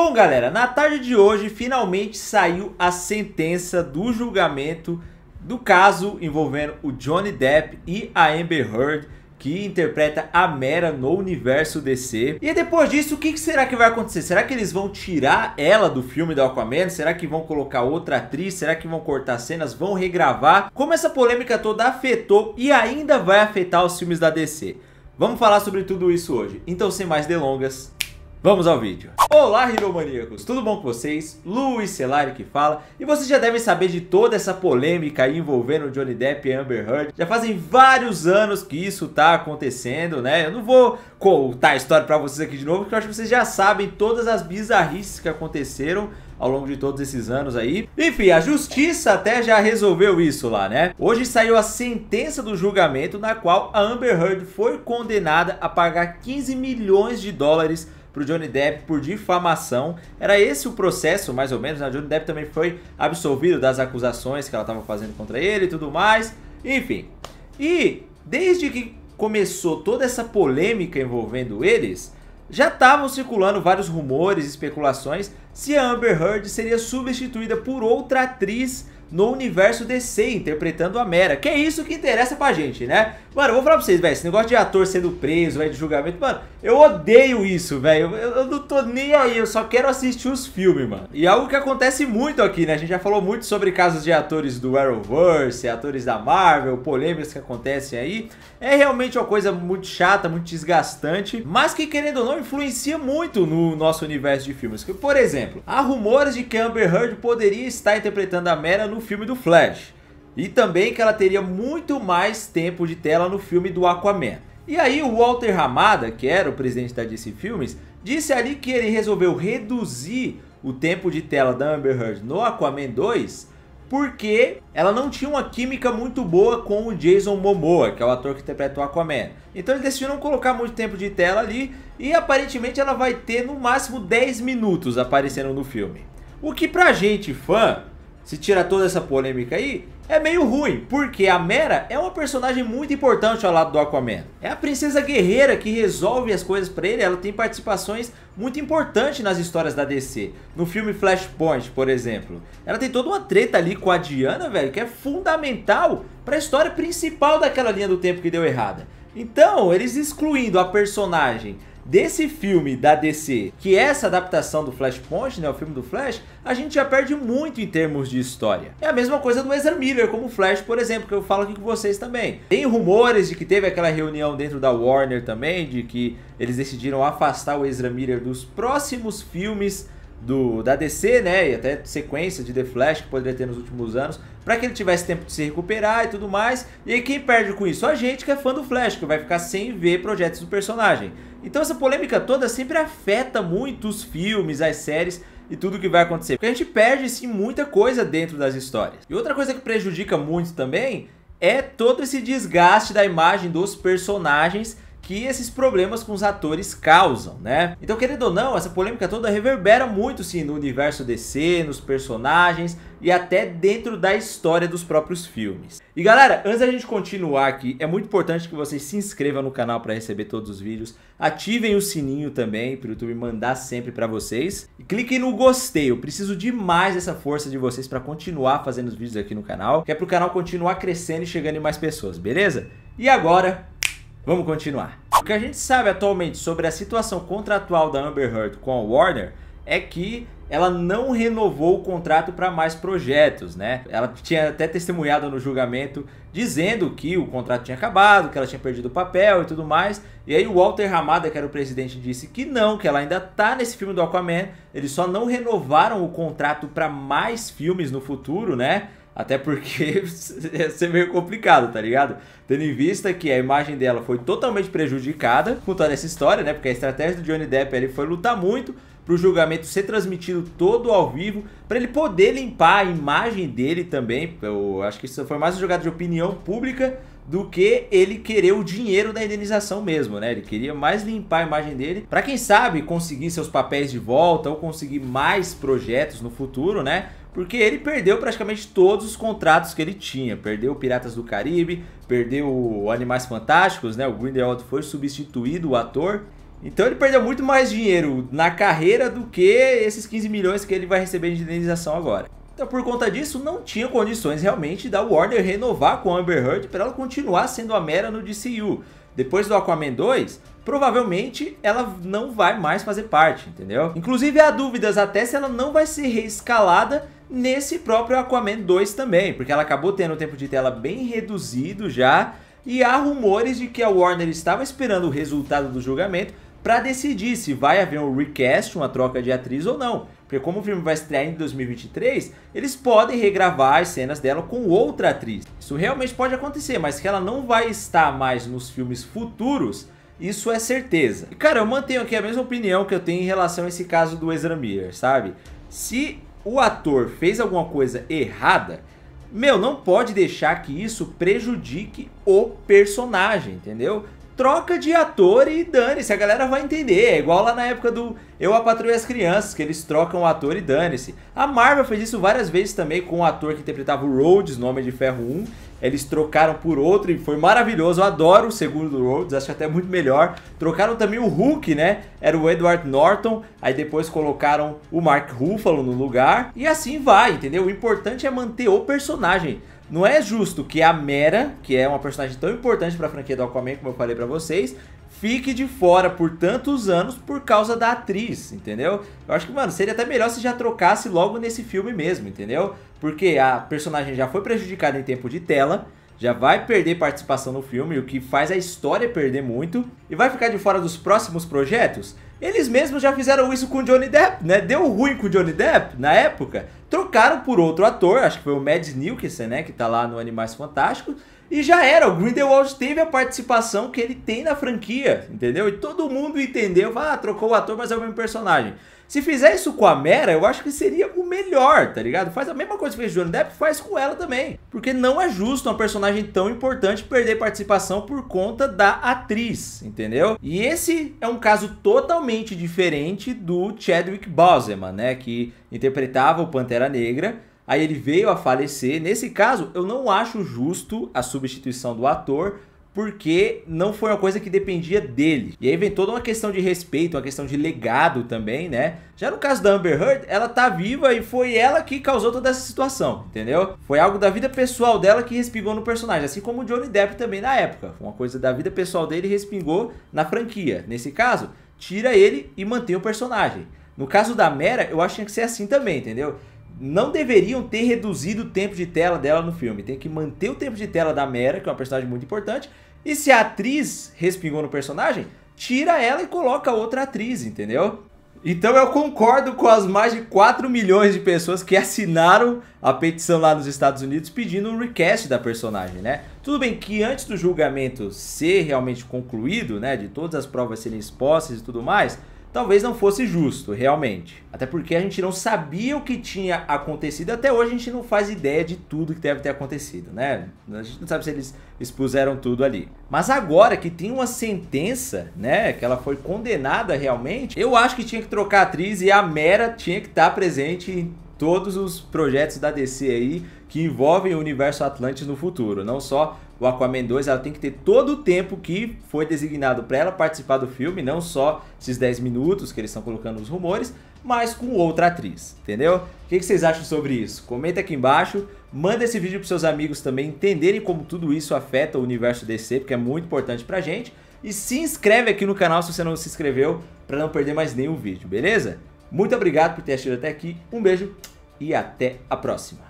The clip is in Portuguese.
Bom, galera, na tarde de hoje finalmente saiu a sentença do julgamento do caso envolvendo o Johnny Depp e a Amber Heard que interpreta a Mera no universo DC. E depois disso, o que será que vai acontecer? Será que eles vão tirar ela do filme do Aquaman? Será que vão colocar outra atriz? Será que vão cortar cenas? Vão regravar? Como essa polêmica toda afetou e ainda vai afetar os filmes da DC? Vamos falar sobre tudo isso hoje. Então, sem mais delongas, Vamos ao vídeo. Olá, Hiromaníacos! Tudo bom com vocês? Luiz Celari que fala. E vocês já devem saber de toda essa polêmica envolvendo Johnny Depp e Amber Heard. Já fazem vários anos que isso tá acontecendo, né? Eu não vou contar a história pra vocês aqui de novo, porque eu acho que vocês já sabem todas as bizarrices que aconteceram ao longo de todos esses anos aí. Enfim, a justiça até já resolveu isso lá, né? Hoje saiu a sentença do julgamento na qual a Amber Heard foi condenada a pagar 15 milhões de dólares para o Johnny Depp por difamação. Era esse o processo, mais ou menos. Né? O Johnny Depp também foi absolvido das acusações que ela estava fazendo contra ele e tudo mais. Enfim. E desde que começou toda essa polêmica envolvendo eles, já estavam circulando vários rumores e especulações se a Amber Heard seria substituída por outra atriz no universo DC, interpretando a Mera. Que é isso que interessa pra gente, né? Mano, eu vou falar pra vocês, velho, esse negócio de ator sendo preso, velho, de julgamento, mano, eu odeio isso, velho. Eu, eu, não tô nem aí, eu só quero assistir os filmes, mano. E é algo que acontece muito aqui, né? A gente já falou muito sobre casos de atores do Arrowverse, atores da Marvel, polêmicas que acontecem aí. É realmente uma coisa muito chata, muito desgastante, mas que, querendo ou não, influencia muito no nosso universo de filmes. Por exemplo, há rumores de que Amber Heard poderia estar interpretando a Mera no no filme do Flash. E também que ela teria muito mais tempo de tela no filme do Aquaman. E aí o Walter Ramada, que era o presidente da DC Filmes, disse ali que ele resolveu reduzir o tempo de tela da Amber Heard no Aquaman 2 porque ela não tinha uma química muito boa com o Jason Momoa, que é o ator que interpreta o Aquaman. Então eles decidiram colocar muito tempo de tela ali e aparentemente ela vai ter no máximo 10 minutos aparecendo no filme. O que pra gente fã se tira toda essa polêmica aí, é meio ruim, porque a Mera é uma personagem muito importante ao lado do Aquaman. É a princesa guerreira que resolve as coisas pra ele, ela tem participações muito importantes nas histórias da DC. No filme Flashpoint, por exemplo. Ela tem toda uma treta ali com a Diana, velho, que é fundamental pra história principal daquela linha do tempo que deu errada. Então, eles excluindo a personagem desse filme da DC, que é essa adaptação do Flashpoint, né, o filme do Flash, a gente já perde muito em termos de história. É a mesma coisa do Ezra Miller como Flash, por exemplo, que eu falo aqui com vocês também. Tem rumores de que teve aquela reunião dentro da Warner também, de que eles decidiram afastar o Ezra Miller dos próximos filmes do, da DC, né? E até sequência de The Flash que poderia ter nos últimos anos, para que ele tivesse tempo de se recuperar e tudo mais. E aí quem perde com isso? A gente que é fã do Flash, que vai ficar sem ver projetos do personagem. Então essa polêmica toda sempre afeta muito os filmes, as séries e tudo que vai acontecer. Porque a gente perde sim muita coisa dentro das histórias. E outra coisa que prejudica muito também é todo esse desgaste da imagem dos personagens que esses problemas com os atores causam, né? Então, querendo ou não, essa polêmica toda reverbera muito sim no universo DC, nos personagens e até dentro da história dos próprios filmes. E galera, antes da gente continuar aqui, é muito importante que vocês se inscrevam no canal para receber todos os vídeos, ativem o sininho também para o YouTube mandar sempre para vocês e cliquem no gostei. Eu preciso demais dessa força de vocês para continuar fazendo os vídeos aqui no canal, que é para o canal continuar crescendo e chegando em mais pessoas, beleza? E agora, Vamos continuar. O que a gente sabe atualmente sobre a situação contratual da Amber Heard com a Warner é que ela não renovou o contrato para mais projetos, né? Ela tinha até testemunhado no julgamento dizendo que o contrato tinha acabado, que ela tinha perdido o papel e tudo mais. E aí o Walter Ramada, que era o presidente, disse que não, que ela ainda tá nesse filme do Aquaman. Eles só não renovaram o contrato para mais filmes no futuro, né? Até porque ia ser meio complicado, tá ligado? Tendo em vista que a imagem dela foi totalmente prejudicada com toda essa história, né? Porque a estratégia do Johnny Depp ele foi lutar muito para o julgamento ser transmitido todo ao vivo, para ele poder limpar a imagem dele também. Eu acho que isso foi mais um jogado de opinião pública do que ele querer o dinheiro da indenização mesmo, né? Ele queria mais limpar a imagem dele para quem sabe conseguir seus papéis de volta ou conseguir mais projetos no futuro, né? porque ele perdeu praticamente todos os contratos que ele tinha. Perdeu Piratas do Caribe, perdeu Animais Fantásticos, né? O Grindelwald foi substituído, o ator. Então ele perdeu muito mais dinheiro na carreira do que esses 15 milhões que ele vai receber de indenização agora. Então por conta disso, não tinha condições realmente da Warner renovar com a Amber Heard para ela continuar sendo a Mera no DCU. Depois do Aquaman 2, provavelmente ela não vai mais fazer parte, entendeu? Inclusive há dúvidas até se ela não vai ser reescalada nesse próprio Aquaman 2 também, porque ela acabou tendo um tempo de tela bem reduzido já, e há rumores de que a Warner estava esperando o resultado do julgamento para decidir se vai haver um recast, uma troca de atriz ou não. Porque como o filme vai estrear em 2023, eles podem regravar as cenas dela com outra atriz. Isso realmente pode acontecer, mas que ela não vai estar mais nos filmes futuros, isso é certeza. E cara, eu mantenho aqui a mesma opinião que eu tenho em relação a esse caso do Ezra Miller, sabe? Se o ator fez alguma coisa errada, meu, não pode deixar que isso prejudique o personagem, entendeu? Troca de ator e dane-se, a galera vai entender. É igual lá na época do Eu a Patrulha as Crianças, que eles trocam o ator e dane-se. A Marvel fez isso várias vezes também com o ator que interpretava o Rhodes Nome Homem de Ferro 1 eles trocaram por outro e foi maravilhoso. Eu adoro o segundo do Rhodes, acho até muito melhor. Trocaram também o Hulk, né? Era o Edward Norton, aí depois colocaram o Mark Ruffalo no lugar. E assim vai, entendeu? O importante é manter o personagem. Não é justo que a Mera, que é uma personagem tão importante para a franquia do Aquaman, como eu falei para vocês, fique de fora por tantos anos por causa da atriz, entendeu? Eu acho que, mano, seria até melhor se já trocasse logo nesse filme mesmo, entendeu? Porque a personagem já foi prejudicada em tempo de tela, já vai perder participação no filme, o que faz a história perder muito, e vai ficar de fora dos próximos projetos? Eles mesmos já fizeram isso com o Johnny Depp, né? Deu ruim com o Johnny Depp na época. Trocaram por outro ator, acho que foi o Mads Nielsen, né? Que tá lá no Animais Fantásticos e já era, o Grindelwald teve a participação que ele tem na franquia, entendeu? E todo mundo entendeu, ah, trocou o ator, mas é o mesmo personagem. Se fizer isso com a Mera, eu acho que seria o melhor, tá ligado? Faz a mesma coisa que fez Johnny Depp, faz com ela também. Porque não é justo uma personagem tão importante perder participação por conta da atriz, entendeu? E esse é um caso totalmente diferente do Chadwick Boseman, né? Que interpretava o Pantera Negra Aí ele veio a falecer. Nesse caso, eu não acho justo a substituição do ator, porque não foi uma coisa que dependia dele. E aí vem toda uma questão de respeito, uma questão de legado também, né? Já no caso da Amber Heard, ela tá viva e foi ela que causou toda essa situação, entendeu? Foi algo da vida pessoal dela que respingou no personagem, assim como o Johnny Depp também na época. Uma coisa da vida pessoal dele respingou na franquia. Nesse caso, tira ele e mantém o personagem. No caso da Mera, eu acho que tinha que ser assim também, entendeu? não deveriam ter reduzido o tempo de tela dela no filme. Tem que manter o tempo de tela da Mera, que é uma personagem muito importante. E se a atriz respingou no personagem, tira ela e coloca outra atriz, entendeu? Então eu concordo com as mais de 4 milhões de pessoas que assinaram a petição lá nos Estados Unidos pedindo um recast da personagem, né? Tudo bem que antes do julgamento ser realmente concluído, né, de todas as provas serem expostas e tudo mais, talvez não fosse justo, realmente. Até porque a gente não sabia o que tinha acontecido, até hoje a gente não faz ideia de tudo que deve ter acontecido, né? A gente não sabe se eles expuseram tudo ali. Mas agora que tem uma sentença, né, que ela foi condenada realmente, eu acho que tinha que trocar a atriz e a Mera tinha que estar presente em todos os projetos da DC aí que envolvem o universo Atlantis no futuro, não só o Aquaman 2, ela tem que ter todo o tempo que foi designado para ela participar do filme, não só esses 10 minutos que eles estão colocando nos rumores, mas com outra atriz, entendeu? O que, que vocês acham sobre isso? Comenta aqui embaixo, manda esse vídeo para seus amigos também entenderem como tudo isso afeta o universo DC, porque é muito importante para gente. E se inscreve aqui no canal se você não se inscreveu, para não perder mais nenhum vídeo, beleza? Muito obrigado por ter assistido até aqui, um beijo e até a próxima!